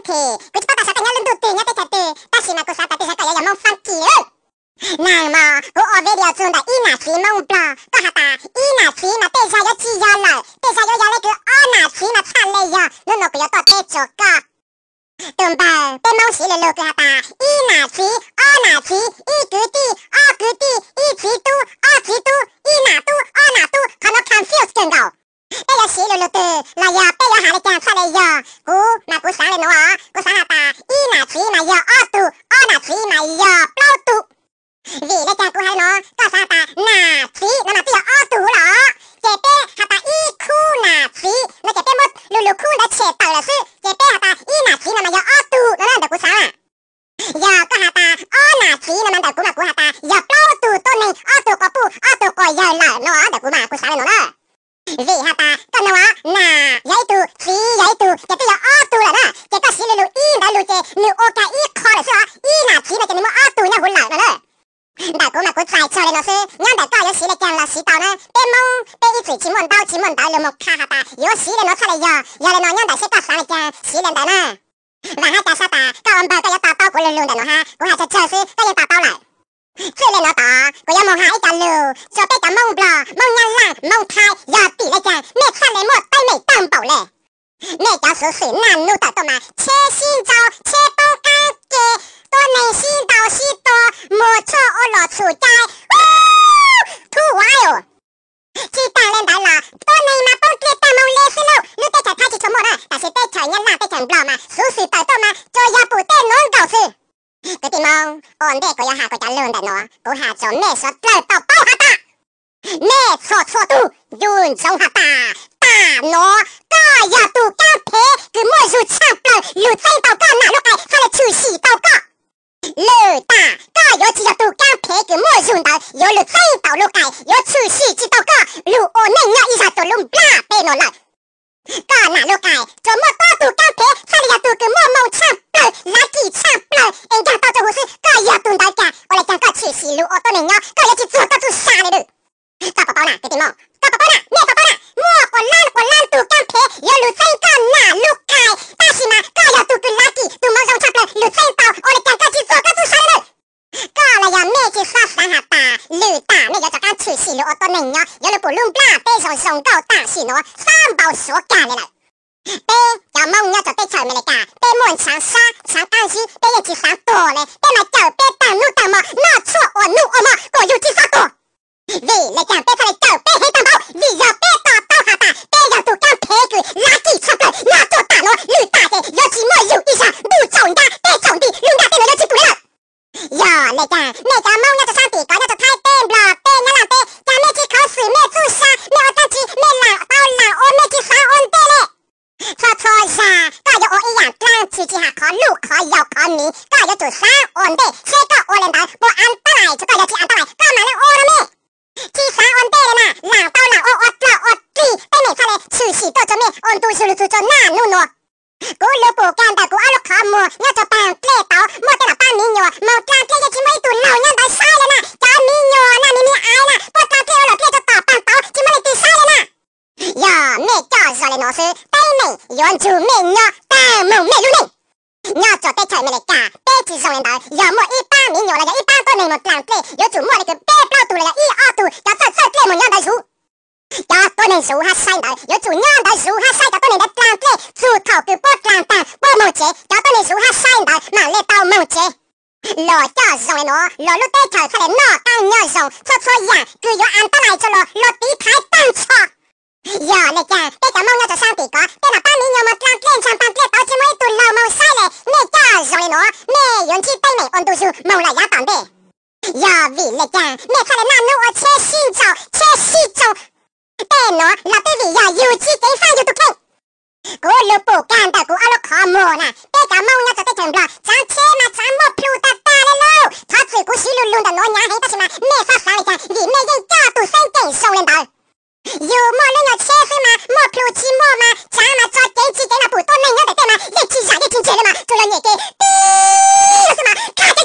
对，快点把钞票领到手，领到手才对。但是那个傻大姐，她也蛮烦气的。那么，我这边要做的，一拿钱，满不啦？可好办？一拿钱，那背上要几样呢？背上要要那个二拿钱，三那样，你那个要多带几个？懂不？但某些人老可办，一拿钱，二拿钱。chỉ phí nó mang tới cú mà cú hà ta giờ tô tù tô này ô tù có pu ô tù có giờ lỡ nó ở cú mà cú sáng nó đó vì hà ta con nó là giấy tù chỉ giấy tù cái tôi ô tù là đó cái tôi xin lụ y đã lụ chê lụ ô cái y khó là sao y là chỉ mà cho nên mà ô tù nó hôn lỡ nó đó đã cú mà cú phải cho nên nó sư nhưng đã có yếu xí là càng là xí tàu nè bê mông bê y chỉ chỉ muốn tao chỉ muốn tao lụ một kha hà ta yếu xí là nó sao là giờ giờ là nó nhưng đã sẽ ta sáng là càng xí là đó nè นาฮ้จะชอบตาก็อมบอกก็ยังตอาโต้ากูลุลุนแต่หนูฮะกูหาเฉยเฉยก็ยังตอาโต้าไหยชื่อเล่นหนูตากูยังมองหาอีกตาลูชจะเปกับมงบลอมองยันล่างมองไทยยอดตีเลยจังเมฆขันเลยหมดไปไม่ตั้งเป่าเลยเมฆจะสูงสีนั่นลูกตาตัวมาเชื่อชินจ้าเชื่อป้อกันเกตัวในชินเจ้าชิโตหมดชั่วอุลอดสุดใจ这个要下国家老大喏，不家做没说得到不哈大？没错错都用长大，大喏！高压多敢拍，个毛熊惨不？如在到敢拿六街还出席到告，老大，高要只要多干拍，个毛熊到要了再到六街要出席几到高？如五零幺一下都弄不了，别闹了！敢拿六街怎么大度敢拍，差了要多个毛？有路在干哪？路开，大西么？高要土土垃圾，土毛上脏的，路在跑，我的天开始做啥子？搞了呀，每天耍三下蛋，溜蛋呢？又刚干吹牛，我托人哟，有路不弄不，背上双肩大西罗，三包雪干嘞了。背，有毛用就在前面嘞干，背满长沙，上甘肃，背一提上多了，背么走背。 지지하 건루 거여 건니 까여 조사 온데 세가 오랜다 뭐 안따라이 저 걸렸지 안따라이 까마는 오르메 지사 온데레나 라따라 오왔라 오띠 빼메 사레 수시도 좀에 온두수루 수저 나누노 고르 보간다 고알로 커모 여저 빵 플레이따오 뭐때나 빵미뇨 뭐땅 플레이지 뭐이 또 나오년다 사이레나 까미뇨 나미미 아이나 뭐땅 플레이로 플레이졌다 빵따오 지머리 띠 사이레나 야, 내 쩌서 레노스, 빼메, 연주 메뇨, 哇，猛烈如你！要做对菜没来干，对起上人道，要么一般没有了，要一般都没么浪费，要做么那个白包肚了，要一二肚，要做做对么样的熟。要多能熟还晒到，要做样的熟还晒到多能的浪费，做头个不浪荡，不冒钱，要多能熟还晒到，哪来到冒钱？老要容易挪，老路对头出来闹，当要容，搓搓样，就要按得来着咯，落地太单错。Giờ này cha, tê cả mong là cho sao thì có, tê là ba mình nhiều một lang lên chẳng bàn tê tao chỉ mới tụi lâu màu sai này, nè cha rồi nó, nè yon chi tây này ôn tu su, màu là giá tạm bể. Giờ vì này cha, nè khai là nó ở chế xin chào, chế xin chào, tê nó là tê vì giờ yêu chi cái phan yêu tụi khen. Cố lô bổ can ta cố alo khó mồ nè, tê cả mong là cho tê chẳng lo, chẳng chế mà chẳng mò plu ta ta lên lâu, thoát rồi cố xí luôn luôn ta nói nhá hết ta xem mà, nè phát sáng này cha, vì nè dân cha tụi sen cảnh sâu lên tao. 有么人要牵黑吗？摸不着寂寞吗？咱们做电器的嘛，不多那样的对吗？一起啥的听出来吗？除了你个，滴，是吗？看。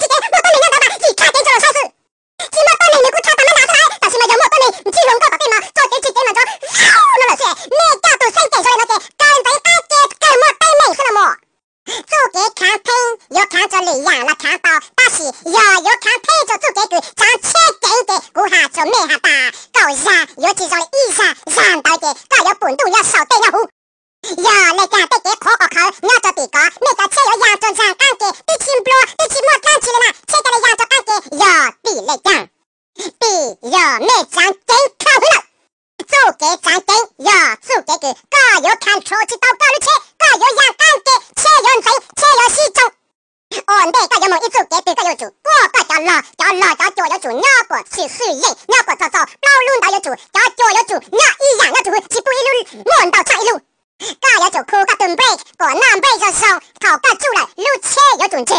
大家要走，我依然要不一路，难道一路？家要过个东北过南北的山，走过住了，路车要准时。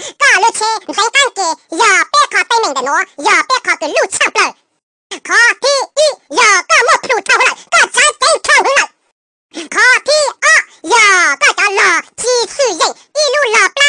过路车，你再个，要北靠北面的路，要北靠个路差不了。高一要过木浦到湖南，高铁二个过老到济州，一路老。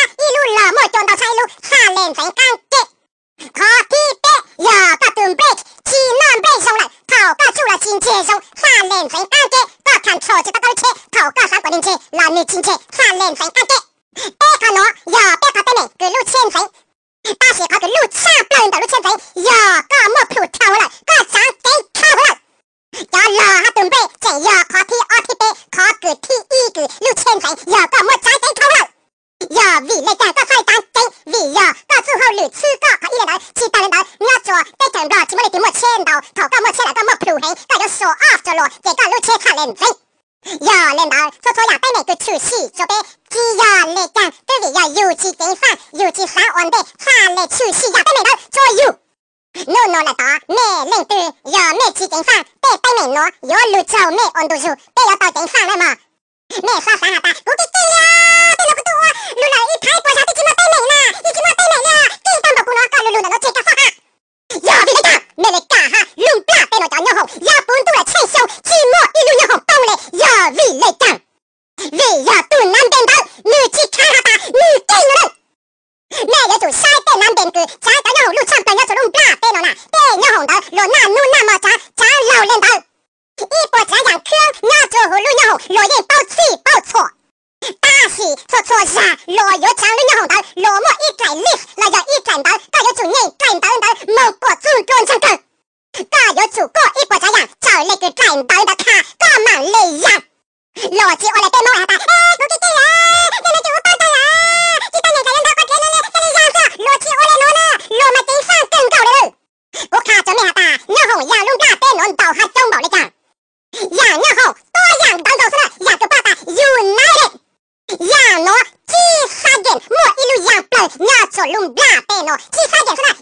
là to mẹ lên từ giờ mẹ chỉ chính sang tê tay mẹ nó gió lụt trầu mẹ ổn tụ dù tê gió tàu chính sang đấy mà mẹ sao sáng hả ta cú kì kì à tê nó cú tụ lù là ít thái bồi sao tê chỉ mà tê mẹ nè chỉ chỉ mà tê mẹ nè kì tâm bảo cú nó cả lù lù là nó chơi cả phát hả giờ bị lấy cả mẹ lấy cả ha lùm bả tê nó chọn nhau hồng giờ bốn tụ là chạy sâu chỉ mua, ít lù nhau hồng tông này giờ vì lấy cả vì giờ tụ nam tên đâu như chỉ khai hả ta như kì nó đây mẹ giờ chủ sai tê nam tên cứ trái tao nhau lù chọn tao nhau chủ lùm bả tê nó nè 老红头，路难路那么长，老人头。一波长江开，那就和路叫，老人报喜报错。大喜错错是，老要抢老红头，老莫一盏灯，老要一盏灯。大要就你盏灯灯，莫过祖宗盏灯。大要就哥一波长江，照那个盏灯灯。gnoccio, lumblapeno, fa di sono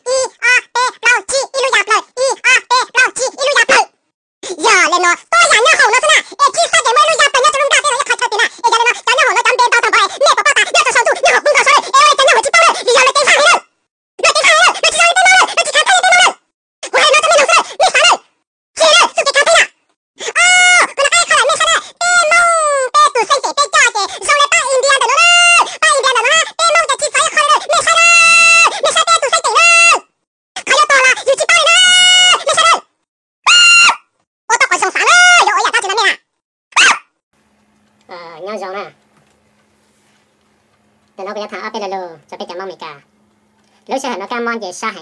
杀县，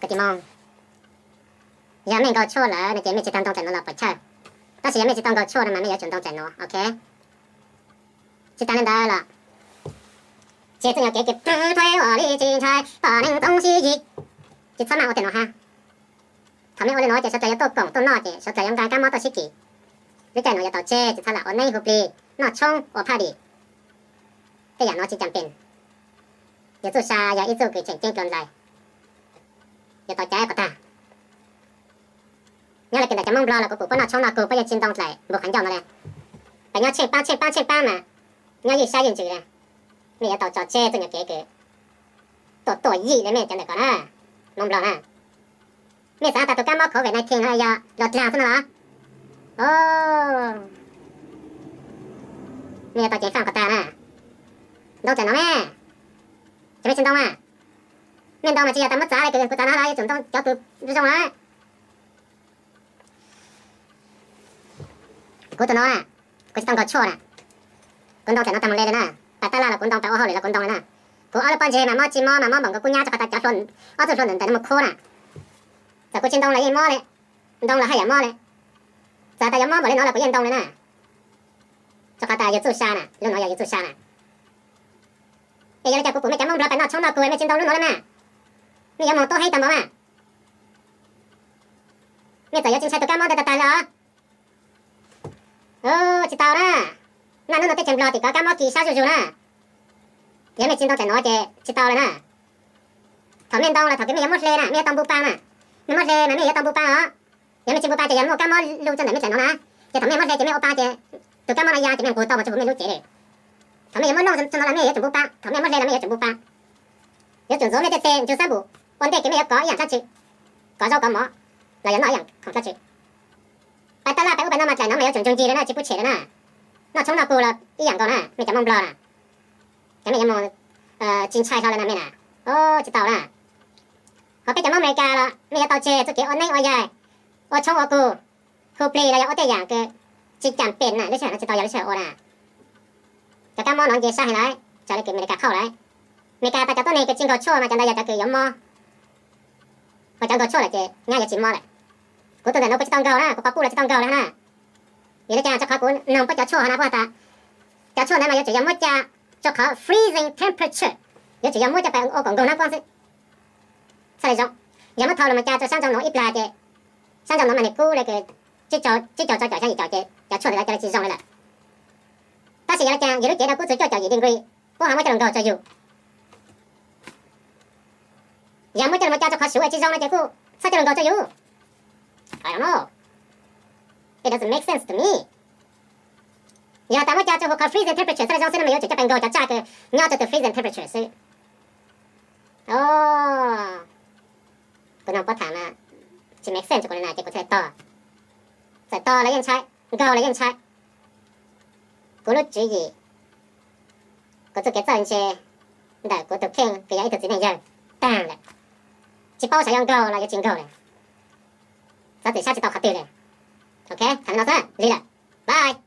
嗰啲么？有咩个错了，那见咩只东东在侬那白吃？到时有咩只东个错，嘛，没有全当在侬，OK？只单恁呆了。接着要给决不队我的精采，八零东西机，就他嘛我在侬哈。他们我的侬在说这要多讲，多闹些，说这要干干嘛都积极。你见侬要盗窃就他啦，我奈何不力？那枪我怕你，这样我去江边。ít ta nhớ là cái này cái mong lo là của cụ bữa nào trong nào cụ bây giờ trên tông lại một khánh dòng này là nhớ chơi ba chơi ba chơi ba mà nhớ gì sai gì chữ này mẹ tao trò chơi tôi nhớ kể kể tổ tổ gì đấy mẹ chẳng được còn à mong lo nè mẹ sao tao tôi cam móc khổ về này thiên hay giờ lột là thế nào ô mẹ tao chỉ phạm của ta nè đâu chẳng nó mẹ 怎么行动啊？面动嘛，只要咱们抓了一个人，不抓他，他也行动，叫狗不听话。古在那啊？古在当搞错了。广东在那他们来的呢？把搭拉了广东，白我好来了广东了呢？古阿拉半只慢慢芝麻，慢慢往个姑娘就把他教熟，伢子说人太那么哭啦。在古行动了养猫嘞，行动了还养猫嘞，咋他要猫不里，拿了不行动了呢？在他又做虾呢，人老又做杀了。bây giờ chắc cũng mẹ chấm mong rồi phải nó trong nó cười mẹ chiến đấu luôn nó lên mà bây giờ mong tôi hay tầm mà mẹ tới giờ trên xe tôi cam mong tôi tạt rồi ô chị tàu na, na nó nó tới chèm lo thì có cam mong kỳ sao rồi rồi na, giờ mẹ chiến đấu phải nói chị chị tàu rồi na, à. thằng miền đông là thằng cái mẹ mất lên nè mẹ tông bupa mà mẹ mất lên mà mẹ tông bupa đó giờ mẹ trên bupa chị giờ mong cam mong luôn cho này mẹ chạy nó na, giờ thằng mẹ mất lên chị mẹ opa chị tôi cam mong là ra, chị mẹ cúi tàu mà cho mẹ luôn chị đi 他们有冇弄？从从头到尾有全包；他们面冇洗到面有全部翻，有全做咩都先就三步，我爹几面有搞一样出去，搞粗搞馍，内人闹一样狂出去。摆得啦，摆个白那么在，那没有全中意的那几不车的那，那从那过了，一样高啦，没这么孬啦。前面有冇呃，进菜烧的那面啦？哦，就到啦。后背就冇咩干了，咩有到车，就几我内我爷，我冲我姑，姑婆了又我爹养个，进钱变呐，你出来就到，要出来我啦。cho các món nó dễ sai lại cho nên cái mình cả khâu lại mình cả ta cho tôi này cái chân cầu chua mà chẳng ta cứ giống mò mà chẳng cầu chua là cái ngay giờ chỉ mò lại cố tôi là nó có chân cầu đó có papu là chân cầu đó nè vậy đó cha cho khó cố nó có cho chua hả ta cho chua này mà giờ chỉ giống mò cho khó freezing temperature giờ chỉ giống mò cha phải ô còn cầu nó quan gì sao lại giống giống mò thầu là mà cha cho sang trong nó ít là cái sang trong nó mà này cú là cái chỉ cho chỉ cho cho cho gì cho cái cho chua là chỉ giống này ta sẽ là chàng giữ chế đa bút dạ, cho cho gì đừng ri bố hàm mới cho đồng cho dù giờ mới cho đồng cho cho khó sửa chỉ do nó chạy khu sao cho đồng cho dù I don't know it doesn't make sense to me giờ ta mới cho cho khó freezing temperature sao là do sinh mình yêu chỉ cho bạn gọi cho cha cái nhau cho từ freezing temperature sự oh còn ông có thả mà chỉ make sense cho con này này chỉ có thể to phải to là yên trai gò là yên trai cố 그룹주의 그것도 개선시 근데 그것도 캥 그냥 이거 지내 이제 땅래 집bao 사용 cầu là cái chuyện cầu này ta thể sao chỉ tao khát tiền này ok thằng nào ra đi lại bye